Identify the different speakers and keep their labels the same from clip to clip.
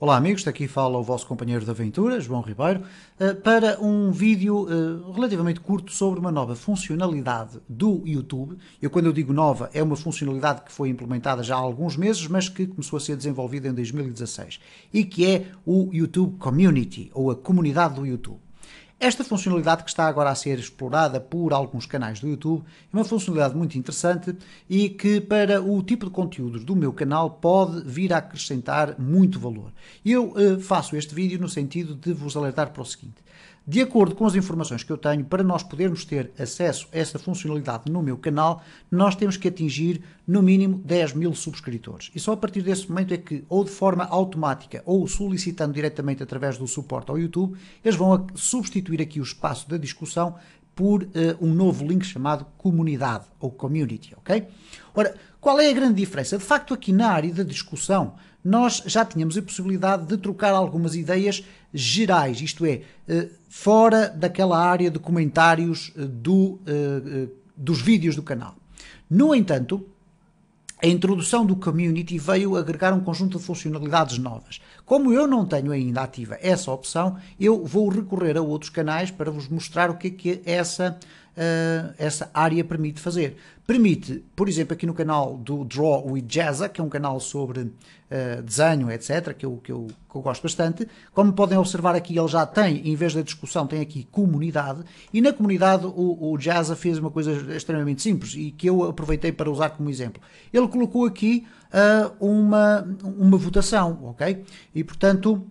Speaker 1: Olá amigos, daqui fala o vosso companheiro de aventura, João Ribeiro, eh, para um vídeo eh, relativamente curto sobre uma nova funcionalidade do YouTube. Eu quando eu digo nova, é uma funcionalidade que foi implementada já há alguns meses, mas que começou a ser desenvolvida em 2016, e que é o YouTube Community, ou a comunidade do YouTube. Esta funcionalidade que está agora a ser explorada por alguns canais do YouTube é uma funcionalidade muito interessante e que para o tipo de conteúdos do meu canal pode vir a acrescentar muito valor. Eu eh, faço este vídeo no sentido de vos alertar para o seguinte. De acordo com as informações que eu tenho, para nós podermos ter acesso a essa funcionalidade no meu canal, nós temos que atingir no mínimo 10 mil subscritores. E só a partir desse momento é que, ou de forma automática, ou solicitando diretamente através do suporte ao YouTube, eles vão substituir aqui o espaço da discussão por uh, um novo link chamado comunidade ou community, ok? Ora, qual é a grande diferença? De facto, aqui na área da discussão, nós já tínhamos a possibilidade de trocar algumas ideias gerais, isto é, eh, fora daquela área de comentários eh, do, dos vídeos do canal. No entanto, a introdução do Community veio agregar um conjunto de funcionalidades novas. Como eu não tenho ainda ativa essa opção, eu vou recorrer a outros canais para vos mostrar o que é que é essa uh, essa área permite fazer. Permite, por exemplo, aqui no canal do Draw with Jazza, que é um canal sobre uh, desenho, etc., que eu, que, eu, que eu gosto bastante, como podem observar aqui, ele já tem, em vez da discussão, tem aqui comunidade, e na comunidade o, o Jazza fez uma coisa extremamente simples e que eu aproveitei para usar como exemplo. Ele colocou aqui uh, uma, uma votação, ok? E, portanto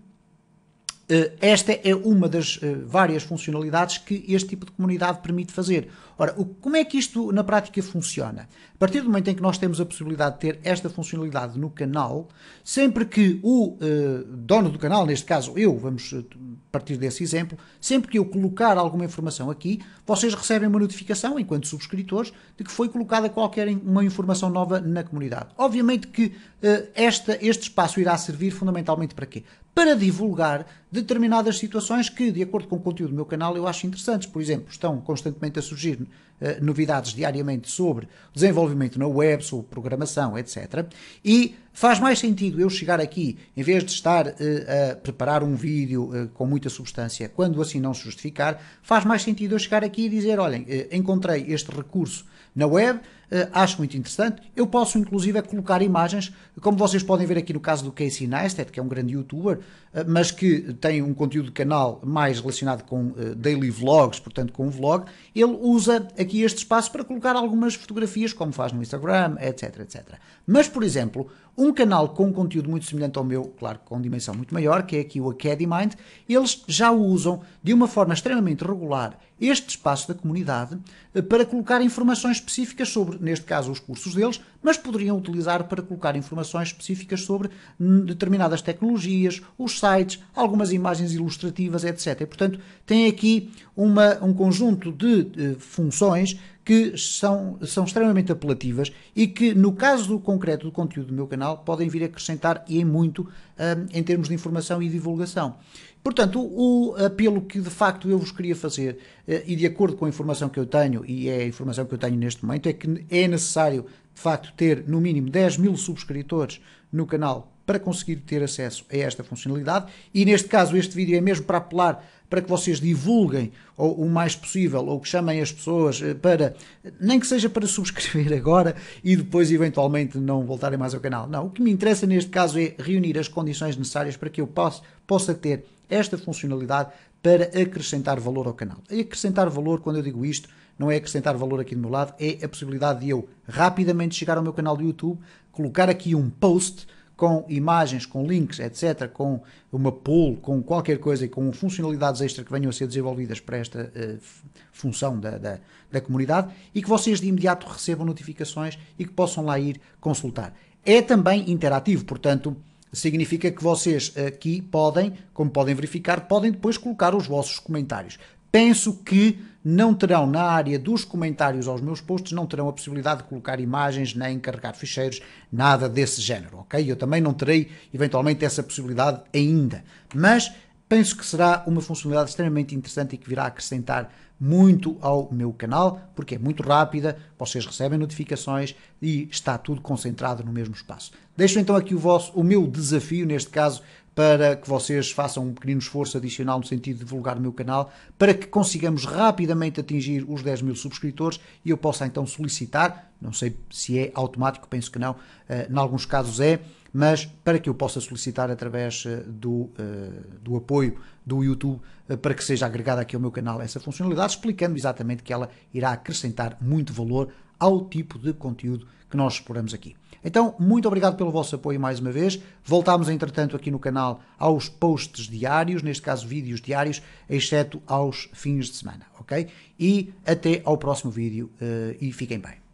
Speaker 1: eh, esta é uma das eh, várias funcionalidades que este tipo de comunidade permite fazer. Ora, como é que isto na prática funciona? A partir do momento em que nós temos a possibilidade de ter esta funcionalidade no canal, sempre que o eh, dono do canal, neste caso eu, vamos partir desse exemplo, sempre que eu colocar alguma informação aqui, vocês recebem uma notificação, enquanto subscritores, de que foi colocada qualquer uma informação nova na comunidade. Obviamente que esta, este espaço irá servir fundamentalmente para quê? para divulgar determinadas situações que, de acordo com o conteúdo do meu canal, eu acho interessantes. Por exemplo, estão constantemente a surgir uh, novidades diariamente sobre desenvolvimento na web, sobre programação, etc. E faz mais sentido eu chegar aqui, em vez de estar uh, a preparar um vídeo uh, com muita substância, quando assim não se justificar, faz mais sentido eu chegar aqui e dizer: olhem, encontrei este recurso na web eh, acho muito interessante. Eu posso, inclusive, colocar imagens, como vocês podem ver aqui no caso do Casey Neistat, que é um grande youtuber, eh, mas que tem um conteúdo de canal mais relacionado com eh, daily vlogs, portanto, com um vlog. Ele usa aqui este espaço para colocar algumas fotografias, como faz no Instagram, etc, etc. Mas, por exemplo, um canal com conteúdo muito semelhante ao meu, claro, com dimensão muito maior, que é aqui o Academymind, eles já usam de uma forma extremamente regular este espaço da comunidade para colocar informações específicas sobre neste caso, os cursos deles, mas poderiam utilizar para colocar informações específicas sobre determinadas tecnologias, os sites, algumas imagens ilustrativas, etc. E, portanto, tem aqui uma, um conjunto de, de funções que são, são extremamente apelativas e que, no caso do concreto do conteúdo do meu canal, podem vir a acrescentar e em é muito um, em termos de informação e divulgação. Portanto, o apelo que de facto eu vos queria fazer, eh, e de acordo com a informação que eu tenho, e é a informação que eu tenho neste momento, é que é necessário de facto ter no mínimo 10 mil subscritores no canal para conseguir ter acesso a esta funcionalidade. E neste caso, este vídeo é mesmo para apelar para que vocês divulguem ou, o mais possível, ou que chamem as pessoas eh, para, nem que seja para subscrever agora e depois eventualmente não voltarem mais ao canal. Não, o que me interessa neste caso é reunir as condições necessárias para que eu possa, possa ter esta funcionalidade para acrescentar valor ao canal. E acrescentar valor, quando eu digo isto, não é acrescentar valor aqui do meu lado, é a possibilidade de eu rapidamente chegar ao meu canal do YouTube, colocar aqui um post com imagens, com links, etc., com uma poll, com qualquer coisa e com funcionalidades extra que venham a ser desenvolvidas para esta uh, função da, da, da comunidade e que vocês de imediato recebam notificações e que possam lá ir consultar. É também interativo, portanto significa que vocês aqui podem, como podem verificar, podem depois colocar os vossos comentários. Penso que não terão na área dos comentários aos meus posts, não terão a possibilidade de colocar imagens nem carregar ficheiros, nada desse género, ok? Eu também não terei eventualmente essa possibilidade ainda. Mas Penso que será uma funcionalidade extremamente interessante e que virá acrescentar muito ao meu canal, porque é muito rápida, vocês recebem notificações e está tudo concentrado no mesmo espaço. Deixo então aqui o, vosso, o meu desafio, neste caso, para que vocês façam um pequeno esforço adicional no sentido de divulgar o meu canal, para que consigamos rapidamente atingir os 10 mil subscritores e eu possa então solicitar, não sei se é automático, penso que não, eh, em alguns casos é, mas para que eu possa solicitar através eh, do, eh, do apoio do YouTube eh, para que seja agregada aqui ao meu canal essa funcionalidade, explicando exatamente que ela irá acrescentar muito valor ao tipo de conteúdo que nós exploramos aqui. Então, muito obrigado pelo vosso apoio mais uma vez. Voltámos, entretanto, aqui no canal aos posts diários, neste caso vídeos diários, exceto aos fins de semana, ok? E até ao próximo vídeo e fiquem bem.